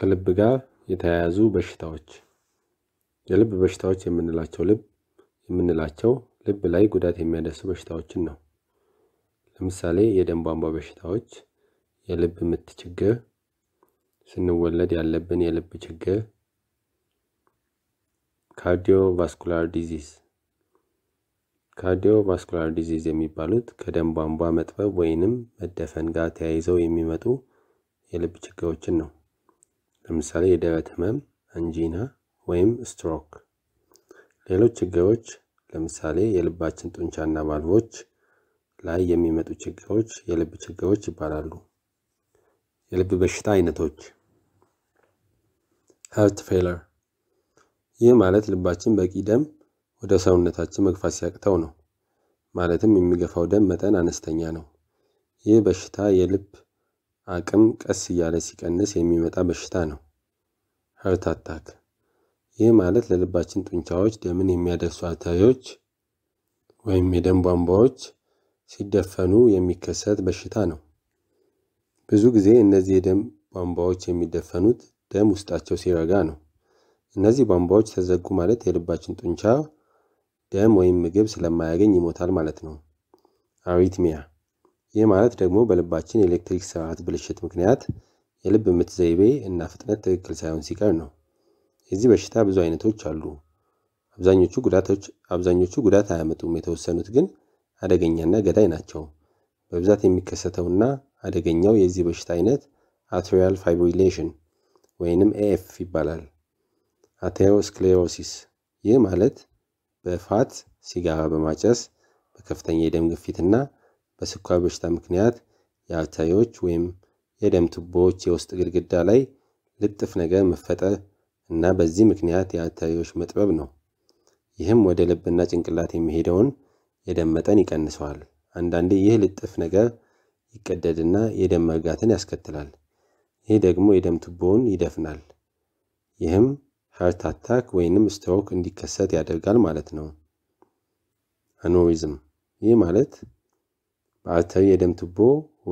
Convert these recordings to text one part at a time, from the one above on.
ከልብ ጋር የተያያዙ በሽታዎች የልብ በሽታዎች የምንላቸው ልብ የምንላቸው ልብ ላይ ጉዳት የሚያደርሱ በሽታዎችን ነው። ለምሳሌ የደም ቧንቧ በሽታዎች፣ የልብ ምት ችግር፣ ስንወለድ ያለብን የልብ ችግር፣ ካርዲዮቫስኩላር ዲዚዝ። ካርዲዮቫስኩላር ዲዚዝ የሚባሉት ከደም ቧንቧ መጥበብ ወይንም መደፈን ጋር ተያይዘው የሚመጡ የልብ ችግሮችን ነው። ለምሳሌ የደረት ህመም፣ አንጂና ወይም ስትሮክ። ሌሎች ችግሮች ለምሳሌ የልባችን ጡንቻና ቫልቮች ላይ የሚመጡ ችግሮች የልብ ችግሮች ይባላሉ። የልብ በሽታ አይነቶች ሀርት ፌለር፣ ይህ ማለት ልባችን በቂ ደም ወደ ሰውነታችን መግፋት ሲያቅተው ነው። ማለትም የሚገፋው ደም መጠን አነስተኛ ነው። ይህ በሽታ የልብ አቅም ቀስ እያለ ሲቀንስ የሚመጣ በሽታ ነው። ሀርት አታክ። ይህ ማለት ለልባችን ጡንቻዎች ደምን የሚያደርሱ አታሪዎች ወይም የደም ቧንቧዎች ሲደፈኑ የሚከሰት በሽታ ነው። ብዙ ጊዜ እነዚህ የደም ቧንቧዎች የሚደፈኑት ደም ውስጣቸው ሲረጋ ነው። እነዚህ ቧንቧዎች ተዘጉ ማለት የልባችን ጡንቻ ደም ወይም ምግብ ስለማያገኝ ይሞታል ማለት ነው። አሪትሚያ ይህ ማለት ደግሞ በልባችን የኤሌክትሪክ ስርዓት ብልሽት ምክንያት የልብ ምት ዘይቤ እና ፍጥነት ትክክል ሳይሆን ሲቀር ነው። የዚህ በሽታ ብዙ አይነቶች አሉ። አብዛኞቹ ጉዳቶች አብዛኞቹ ጉዳት አያመጡም። የተወሰኑት ግን አደገኛና ገዳይ ናቸው። በብዛት የሚከሰተውና አደገኛው የዚህ በሽታ አይነት አትሪያል ፋይብሪሌሽን ወይንም ኤኤፍ ይባላል። አቴሮስክሌሮሲስ ይህ ማለት በፋት ሲጋራ በማጨስ በከፍተኛ የደም ግፊትና በስኳር በሽታ ምክንያት የአርተሪዎች ወይም የደም ቱቦዎች የውስጥ ግድግዳ ላይ ልጥፍ ነገር መፈጠር እና በዚህ ምክንያት የአርተሪዎች መጥበብ ነው። ይህም ወደ ልብና ጭንቅላት የሚሄደውን የደም መጠን ይቀንሰዋል። አንዳንዴ ይህ ልጥፍ ነገር ይቀደድና የደም መርጋትን ያስከትላል። ይህ ደግሞ የደም ቱቦውን ይደፍናል። ይህም ሀርት አታክ ወይንም ስትሮክ እንዲከሰት ያደርጋል ማለት ነው። አኖሪዝም ይህ ማለት በአርተሪ የደም ቱቦ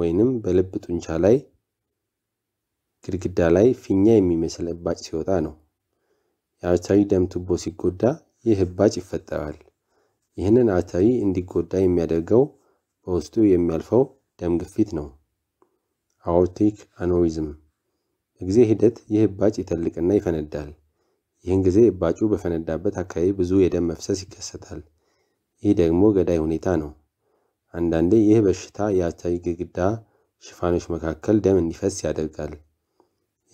ወይንም በልብ ጡንቻ ላይ ግድግዳ ላይ ፊኛ የሚመስል እባጭ ሲወጣ ነው። የአርተሪ ደም ቱቦ ሲጎዳ ይህ እባጭ ይፈጠራል። ይህንን አርተሪ እንዲጎዳ የሚያደርገው በውስጡ የሚያልፈው ደም ግፊት ነው። አኦርቲክ አኖሪዝም በጊዜ ሂደት ይህ እባጭ ይተልቅና ይፈነዳል። ይህን ጊዜ እባጩ በፈነዳበት አካባቢ ብዙ የደም መፍሰስ ይከሰታል። ይህ ደግሞ ገዳይ ሁኔታ ነው። አንዳንዴ ይህ በሽታ የአርተሪ ግድግዳ ሽፋኖች መካከል ደም እንዲፈስ ያደርጋል።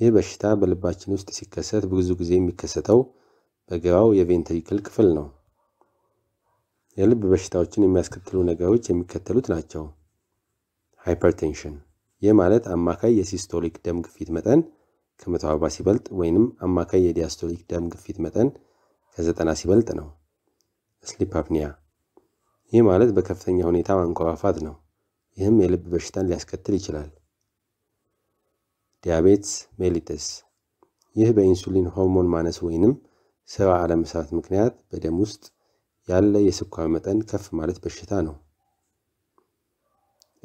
ይህ በሽታ በልባችን ውስጥ ሲከሰት ብዙ ጊዜ የሚከሰተው በገባው የቬንትሪክል ክፍል ነው። የልብ በሽታዎችን የሚያስከትሉ ነገሮች የሚከተሉት ናቸው። ሃይፐርቴንሽን፣ ይህ ማለት አማካይ የሲስቶሊክ ደም ግፊት መጠን ከ140 ሲበልጥ ወይንም አማካይ የዲያስቶሊክ ደም ግፊት መጠን ከ90 ሲበልጥ ነው። ስሊፕ አፕኒያ፣ ይህ ማለት በከፍተኛ ሁኔታ ማንኮራፋት ነው። ይህም የልብ በሽታን ሊያስከትል ይችላል። ዲያቤትስ ሜሊተስ ይህ በኢንሱሊን ሆርሞን ማነስ ወይንም ስራ አለመስራት ምክንያት በደም ውስጥ ያለ የስኳር መጠን ከፍ ማለት በሽታ ነው።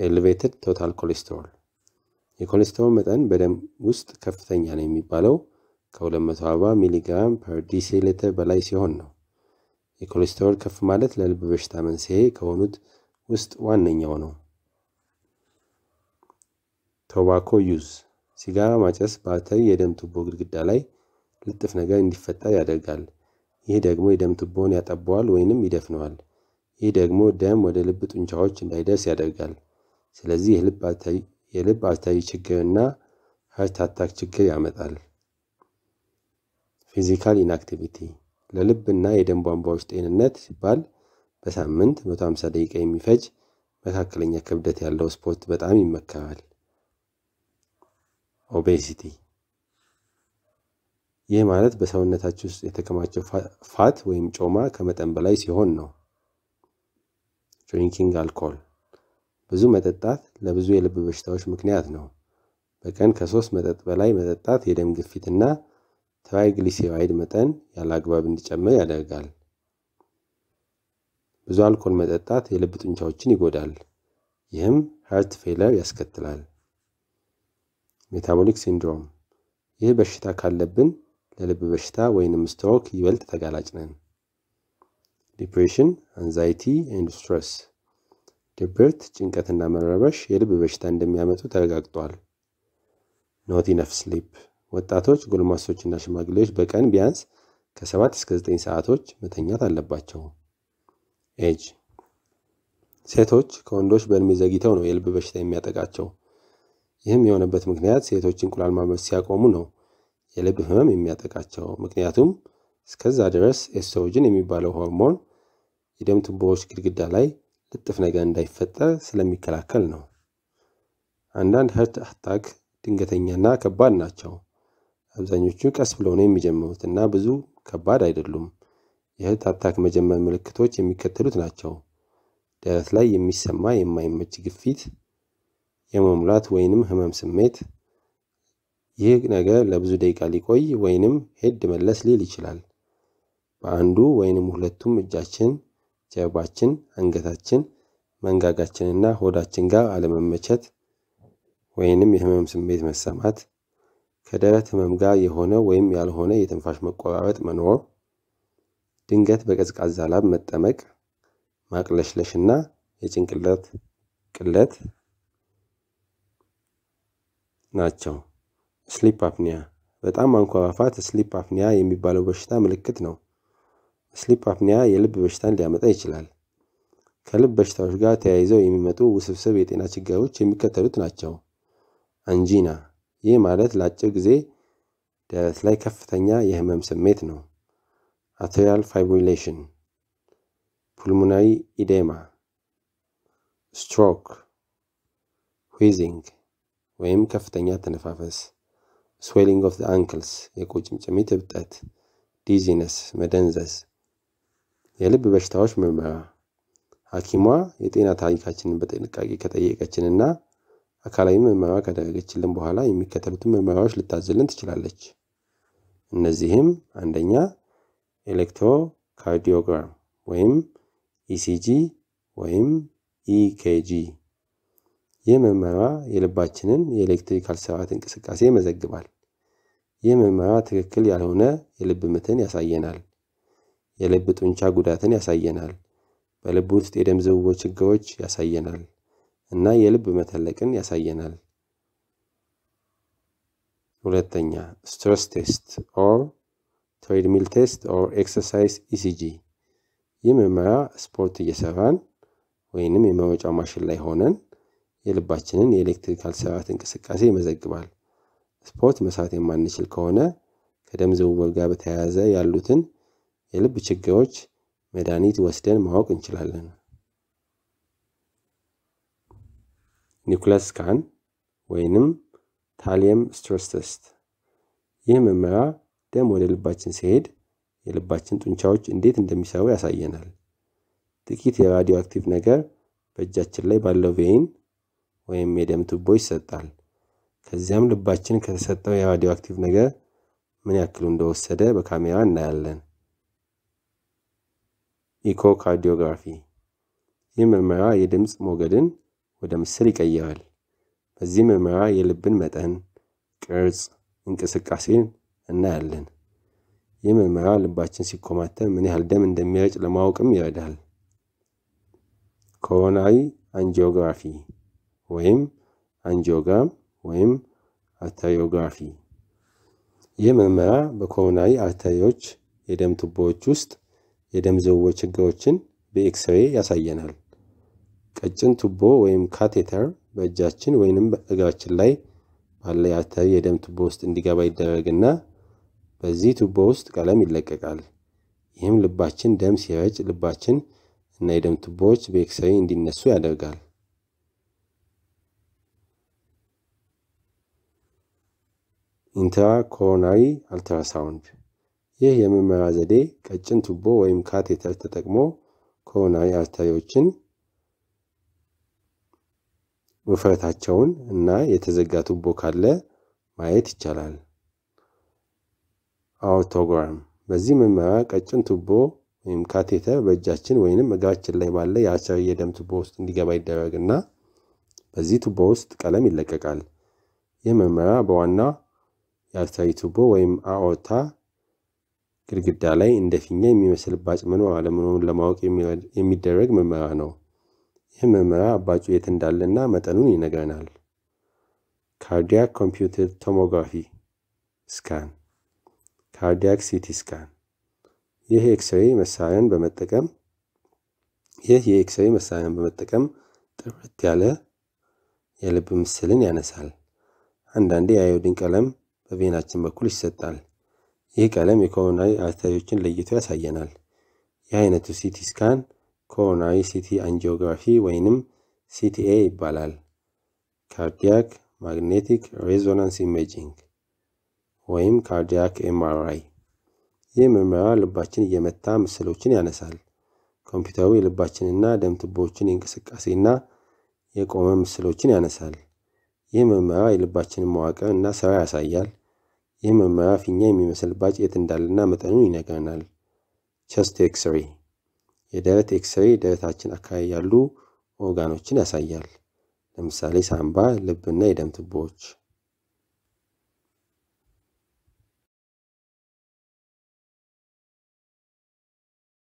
ኤሌቬትድ ቶታል ኮሌስትሮል የኮሌስትሮል መጠን በደም ውስጥ ከፍተኛ ነው የሚባለው ከ240 ሚሊግራም ፐር ዲሲሊትር በላይ ሲሆን ነው። የኮሌስትሮል ከፍ ማለት ለልብ በሽታ መንስኤ ከሆኑት ውስጥ ዋነኛው ነው። ቶባኮ ዩዝ ሲጋራ ማጨስ ባርተሪ የደም ቱቦ ግድግዳ ላይ ልጥፍ ነገር እንዲፈጠር ያደርጋል። ይህ ደግሞ የደም ቱቦውን ያጠበዋል ወይንም ይደፍነዋል። ይህ ደግሞ ደም ወደ ልብ ጡንቻዎች እንዳይደርስ ያደርጋል። ስለዚህ የልብ አርተሪ ችግርና ሀርት አታክ ችግር ያመጣል። ፊዚካል ኢንአክቲቪቲ ለልብና የደም ቧንቧዎች ጤንነት ሲባል በሳምንት 150 ደቂቃ የሚፈጅ መካከለኛ ክብደት ያለው ስፖርት በጣም ይመከራል። ኦቤሲቲ ይህ ማለት በሰውነታችን ውስጥ የተከማቸው ፋት ወይም ጮማ ከመጠን በላይ ሲሆን ነው። ድሪንኪንግ አልኮል ብዙ መጠጣት ለብዙ የልብ በሽታዎች ምክንያት ነው። በቀን ከሶስት መጠጥ በላይ መጠጣት የደም ግፊትና ትራይግሊሴራይድ መጠን ያለ አግባብ እንዲጨምር ያደርጋል። ብዙ አልኮል መጠጣት የልብ ጡንቻዎችን ይጎዳል። ይህም ሀርት ፌለር ያስከትላል። ሜታቦሊክ ሲንድሮም ይህ በሽታ ካለብን ለልብ በሽታ ወይንም ስትሮክ ይበልጥ ተጋላጭ ነን። ዲፕሬሽን፣ አንዛይቲ ኤንድ ስትረስ ድብርት፣ ጭንቀትና መረበሽ የልብ በሽታ እንደሚያመጡ ተረጋግጧል። ኖት ኢነፍ ስሊፕ ወጣቶች፣ ጎልማሶችና ሽማግሌዎች በቀን ቢያንስ ከ7 እስከ 9 ሰዓቶች መተኛት አለባቸው። ኤጅ ሴቶች ከወንዶች በእድሜ ዘግይተው ነው የልብ በሽታ የሚያጠቃቸው። ይህም የሆነበት ምክንያት ሴቶች እንቁላል ማመስ ሲያቆሙ ነው የልብ ህመም የሚያጠቃቸው። ምክንያቱም እስከዛ ድረስ ኤስትሮጅን የሚባለው ሆርሞን የደም ቱቦዎች ግድግዳ ላይ ልጥፍ ነገር እንዳይፈጠር ስለሚከላከል ነው። አንዳንድ ሀርት አታክ ድንገተኛና ከባድ ናቸው። አብዛኞቹ ቀስ ብለው ነው የሚጀምሩት እና ብዙ ከባድ አይደሉም። የህርት አታክ መጀመር ምልክቶች የሚከተሉት ናቸው። ደረት ላይ የሚሰማ የማይመች ግፊት የመሙላት ወይንም ህመም ስሜት ይህ ነገር ለብዙ ደቂቃ ሊቆይ ወይንም ሄድ መለስ ሊል ይችላል። በአንዱ ወይንም ሁለቱም እጃችን፣ ጀርባችን፣ አንገታችን፣ መንጋጋችንና ሆዳችን ጋር አለመመቸት ወይንም የህመም ስሜት መሰማት፣ ከደረት ህመም ጋር የሆነ ወይም ያልሆነ የትንፋሽ መቆራረጥ መኖር፣ ድንገት በቀዝቃዛ ላብ መጠመቅ፣ ማቅለሽለሽና የጭንቅላት ቅለት ናቸው። ስሊፕ አፕኒያ በጣም ማንኮራፋት ስሊፕ አፕኒያ የሚባለው በሽታ ምልክት ነው። ስሊፕ አፕኒያ የልብ በሽታን ሊያመጣ ይችላል። ከልብ በሽታዎች ጋር ተያይዘው የሚመጡ ውስብስብ የጤና ችግሮች የሚከተሉት ናቸው። አንጂና፣ ይህ ማለት ለአጭር ጊዜ ደረት ላይ ከፍተኛ የህመም ስሜት ነው። አትሪያል ፋይብሪሌሽን፣ ፑልሞናሪ ኢዴማ፣ ስትሮክ፣ ዊዚንግ ወይም ከፍተኛ ተነፋፈስ፣ ስዌሊንግ ኦፍ አንክልስ፣ የቁርጭምጭሚት እብጠት፣ ዲዚነስ፣ መደንዘዝ። የልብ በሽታዎች ምርመራ ሐኪሟ የጤና ታሪካችንን በጥንቃቄ ከጠየቀችንና አካላዊ ምርመራ ካደረገችልን በኋላ የሚከተሉትን ምርመራዎች ልታዝልን ትችላለች። እነዚህም አንደኛ ኤሌክትሮካርዲዮግራም ወይም ኢሲጂ e ወይም ኢኬጂ e ይህ ምርመራ የልባችንን የኤሌክትሪካል ስርዓት እንቅስቃሴ ይመዘግባል። ይህ ምርመራ ትክክል ያልሆነ የልብ ምትን ያሳየናል። የልብ ጡንቻ ጉዳትን ያሳየናል። በልብ ውስጥ የደም ዝውውር ችግሮች ያሳየናል እና የልብ መተለቅን ያሳየናል። ሁለተኛ ስትረስ ቴስት ኦር ትሬድሚል ቴስት ኦር ኤክሰርሳይዝ ኢሲጂ። ይህ ምርመራ ስፖርት እየሰራን ወይንም የመሮጫ ማሽን ላይ ሆነን የልባችንን የኤሌክትሪካል ስርዓት እንቅስቃሴ ይመዘግባል። ስፖርት መስራት የማንችል ከሆነ ከደም ዝውውር ጋር በተያያዘ ያሉትን የልብ ችግሮች መድኃኒት ወስደን ማወቅ እንችላለን። ኒኩለስ ስካን ወይንም ታሊየም ስትረስ ቴስት። ይህ ምርመራ ደም ወደ ልባችን ሲሄድ የልባችን ጡንቻዎች እንዴት እንደሚሰሩ ያሳየናል። ጥቂት የራዲዮ አክቲቭ ነገር በእጃችን ላይ ባለው ቬይን ወይም የደም ቱቦ ይሰጣል። ከዚያም ልባችን ከተሰጠው የራዲዮ አክቲቭ ነገር ምን ያክሉ እንደወሰደ በካሜራ እናያለን። ኢኮካርዲዮግራፊ ይህ ምርመራ የድምፅ ሞገድን ወደ ምስል ይቀይራል። በዚህ ምርመራ የልብን መጠን፣ ቅርጽ፣ እንቅስቃሴን እናያለን። ይህ ምርመራ ልባችን ሲኮማተር ምን ያህል ደም እንደሚረጭ ለማወቅም ይረዳል። ኮሮናሪ አንጂዮግራፊ ወይም አንጂዮግራም ወይም አርተሪዮግራፊ። ይህ ምርመራ በኮሮናሪ አርተሪዎች የደም ቱቦዎች ውስጥ የደም ዝውውር ችግሮችን በኤክስሬ ያሳየናል። ቀጭን ቱቦ ወይም ካቴተር በእጃችን ወይንም እግራችን ላይ ባለ የአርተሪ የደም ቱቦ ውስጥ እንዲገባ ይደረግና በዚህ ቱቦ ውስጥ ቀለም ይለቀቃል። ይህም ልባችን ደም ሲረጭ ልባችን እና የደም ቱቦዎች በኤክስሬ እንዲነሱ ያደርጋል። ኢንትራኮሮናሪ አልትራሳውንድ ይህ የምርመራ ዘዴ ቀጭን ቱቦ ወይም ካቴተር ተጠቅሞ ኮሮናሪ አርተሪዎችን ውፍረታቸውን እና የተዘጋ ቱቦ ካለ ማየት ይቻላል። አውርቶግራም በዚህ ምርመራ ቀጭን ቱቦ ወይም ካቴተር በእጃችን ወይንም እግራችን ላይ ባለ የአርተሪ የደም ቱቦ ውስጥ እንዲገባ ይደረግና በዚህ ቱቦ ውስጥ ቀለም ይለቀቃል። ይህ ምርመራ በዋና የአርታዊ ቱቦ ወይም አኦታ ግድግዳ ላይ እንደ ፊኛ የሚመስል ባጭ መኖር አለመኖሩን ለማወቅ የሚደረግ ምርመራ ነው። ይህ ምርመራ አባጩ የት እንዳለ እና መጠኑን ይነግረናል። ካርዲያክ ኮምፒውተር ቶሞግራፊ ስካን፣ ካርዲያክ ሲቲ ስካን። ይህ የኤክስሬ መሳሪያን በመጠቀም ይህ የኤክስሬ መሳሪያን በመጠቀም ጥርት ያለ የልብ ምስልን ያነሳል። አንዳንዴ የአዮዲን ቀለም በቬናችን በኩል ይሰጣል። ይህ ቀለም የኮሮናሪ አርተሪዎችን ለይቶ ያሳየናል። ይህ አይነቱ ሲቲ ስካን ኮሮናሪ ሲቲ አንጂኦግራፊ ወይንም ሲቲኤ ይባላል። ካርዲያክ ማግኔቲክ ሬዞናንስ ኢሜጂንግ ወይም ካርዲያክ ኤምአርአይ። ይህ ምርመራ ልባችን እየመታ ምስሎችን ያነሳል። ኮምፒውተሩ የልባችንና ደም ቱቦዎችን የእንቅስቃሴና የቆመ ምስሎችን ያነሳል። ይህ መመሪያ የልባችንን መዋቅር እና ስራ ያሳያል። ይህ መመሪያ ፊኛ የሚመስል ባጭ የት እንዳለና መጠኑን ይነግረናል። ቸስት ኤክስሬ የደረት ኤክስሬ ደረታችን አካባቢ ያሉ ኦርጋኖችን ያሳያል። ለምሳሌ ሳምባ፣ ልብና የደም ትቦዎች።